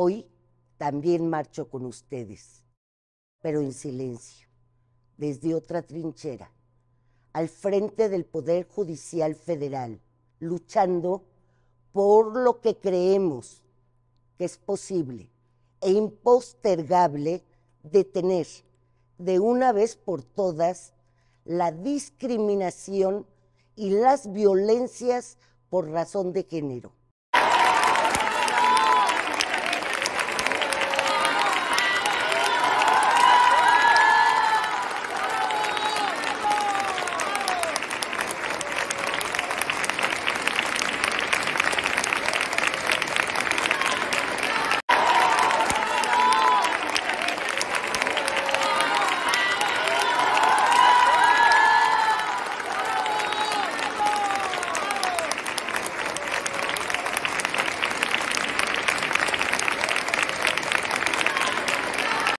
Hoy también marcho con ustedes, pero en silencio, desde otra trinchera, al frente del Poder Judicial Federal, luchando por lo que creemos que es posible e impostergable detener de una vez por todas la discriminación y las violencias por razón de género.